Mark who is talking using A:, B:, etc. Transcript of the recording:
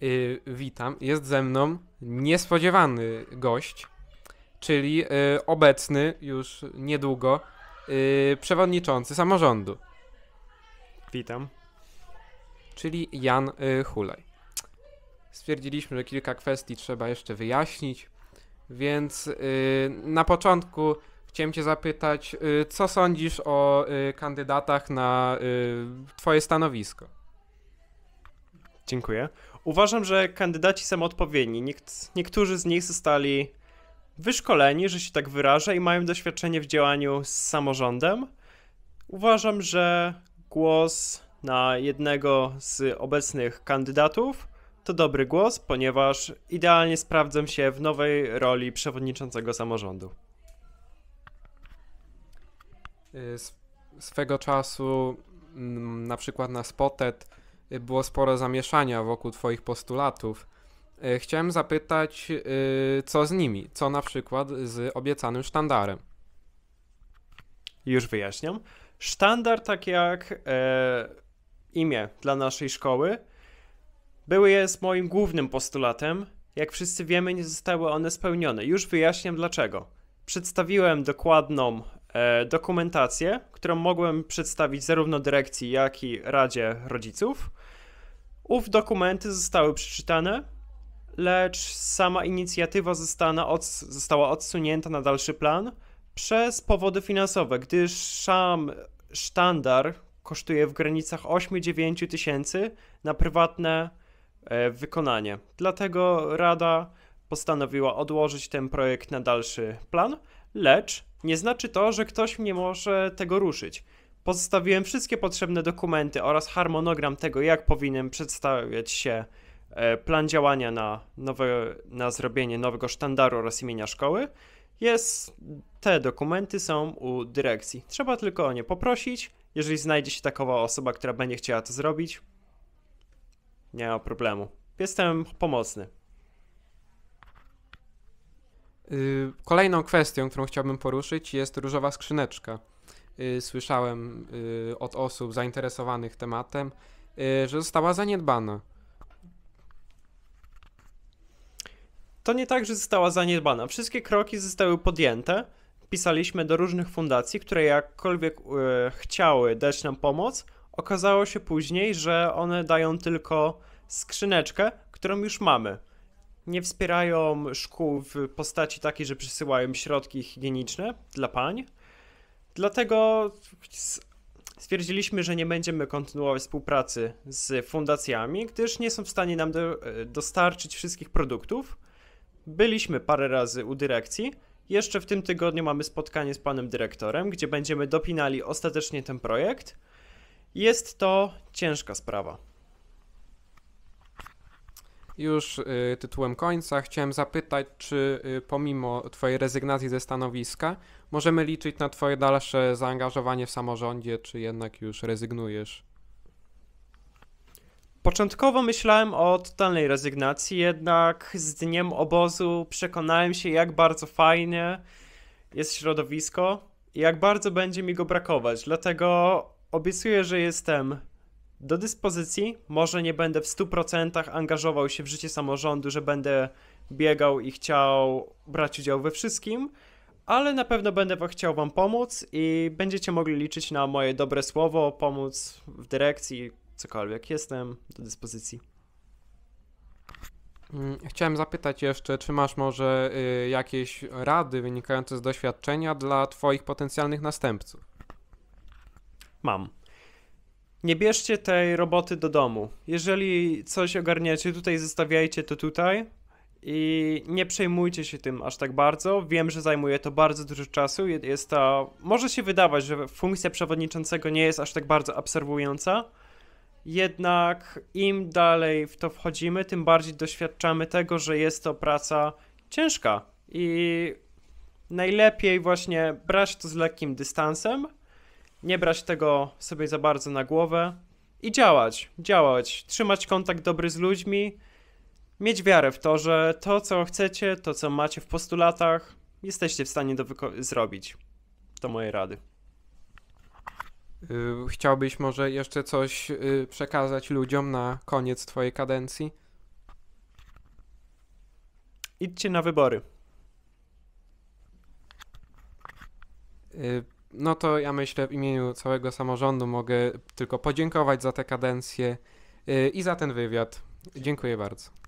A: Yy, witam. Jest ze mną niespodziewany gość, czyli yy, obecny już niedługo yy, przewodniczący samorządu. Witam. Czyli Jan y, Hulaj. Stwierdziliśmy, że kilka kwestii trzeba jeszcze wyjaśnić, więc y, na początku chciałem Cię zapytać, y, co sądzisz o kandydatach na Twoje stanowisko?
B: Dziękuję. Uważam, że kandydaci są odpowiedni. Niekt, niektórzy z nich zostali wyszkoleni, że się tak wyrażę, i mają doświadczenie w działaniu z samorządem. Uważam, że głos na jednego z obecnych kandydatów to dobry głos, ponieważ idealnie sprawdzę się w nowej roli przewodniczącego samorządu.
A: Y, swego czasu, mm, na przykład na Spotet. Y, było sporo zamieszania wokół Twoich postulatów. Y, chciałem zapytać, y, co z nimi? Co na przykład z obiecanym sztandarem? Już wyjaśniam.
B: Sztandar, tak jak e, imię dla naszej szkoły, były jest moim głównym postulatem. Jak wszyscy wiemy, nie zostały one spełnione. Już wyjaśniam dlaczego. Przedstawiłem dokładną E, dokumentację, którą mogłem przedstawić zarówno dyrekcji, jak i Radzie Rodziców. Ów dokumenty zostały przeczytane, lecz sama inicjatywa została odsunięta na dalszy plan przez powody finansowe, gdyż sam sztandar kosztuje w granicach 8-9 tysięcy na prywatne e, wykonanie. Dlatego Rada postanowiła odłożyć ten projekt na dalszy plan, lecz nie znaczy to, że ktoś nie może tego ruszyć. Pozostawiłem wszystkie potrzebne dokumenty oraz harmonogram tego, jak powinien przedstawiać się e, plan działania na, nowe, na zrobienie nowego sztandaru oraz imienia szkoły. Jest, te dokumenty są u dyrekcji. Trzeba tylko o nie poprosić. Jeżeli znajdzie się takowa osoba, która będzie chciała to zrobić,
A: nie ma problemu. Jestem pomocny. Y, kolejną kwestią, którą chciałbym poruszyć, jest różowa skrzyneczka. Y, słyszałem y, od osób zainteresowanych tematem, że została zaniedbana. To nie tak, że została
B: zaniedbana. Wszystkie kroki zostały podjęte. Pisaliśmy do różnych fundacji, które jakkolwiek chciały dać nam pomoc. Okazało się później, że one dają tylko skrzyneczkę, którą już mamy nie wspierają szkół w postaci takiej, że przysyłają środki higieniczne dla pań. Dlatego stwierdziliśmy, że nie będziemy kontynuować współpracy z fundacjami, gdyż nie są w stanie nam dostarczyć wszystkich produktów. Byliśmy parę razy u dyrekcji. Jeszcze w tym tygodniu mamy spotkanie z panem dyrektorem, gdzie będziemy dopinali ostatecznie ten projekt. Jest to ciężka sprawa.
A: Już y, tytułem końca chciałem zapytać, czy y, pomimo Twojej rezygnacji ze stanowiska możemy liczyć na Twoje dalsze zaangażowanie w samorządzie, czy jednak już rezygnujesz? Początkowo
B: myślałem o totalnej rezygnacji, jednak z dniem obozu przekonałem się, jak bardzo fajnie jest środowisko i jak bardzo będzie mi go brakować. Dlatego obiecuję, że jestem do dyspozycji. Może nie będę w 100% angażował się w życie samorządu, że będę biegał i chciał brać udział we wszystkim, ale na pewno będę chciał Wam pomóc i będziecie mogli liczyć na moje dobre słowo, pomóc w dyrekcji, cokolwiek. Jestem do dyspozycji.
A: Mm, chciałem zapytać jeszcze, czy masz może y, jakieś rady wynikające z doświadczenia dla Twoich potencjalnych następców? Mam. Nie bierzcie tej roboty do domu. Jeżeli
B: coś ogarniacie tutaj, zostawiajcie to tutaj i nie przejmujcie się tym aż tak bardzo. Wiem, że zajmuje to bardzo dużo czasu. Jest to, może się wydawać, że funkcja przewodniczącego nie jest aż tak bardzo obserwująca. Jednak im dalej w to wchodzimy, tym bardziej doświadczamy tego, że jest to praca ciężka i najlepiej właśnie brać to z lekkim dystansem nie brać tego sobie za bardzo na głowę i działać, działać, trzymać kontakt dobry z ludźmi, mieć wiarę w to, że to, co chcecie, to, co macie w postulatach, jesteście w stanie do zrobić. To moje rady.
A: Y, chciałbyś może jeszcze coś y, przekazać ludziom na koniec Twojej kadencji? Idźcie na wybory. Y, no to ja myślę w imieniu całego samorządu mogę tylko podziękować za tę kadencję y, i za ten wywiad. Dziękuję bardzo.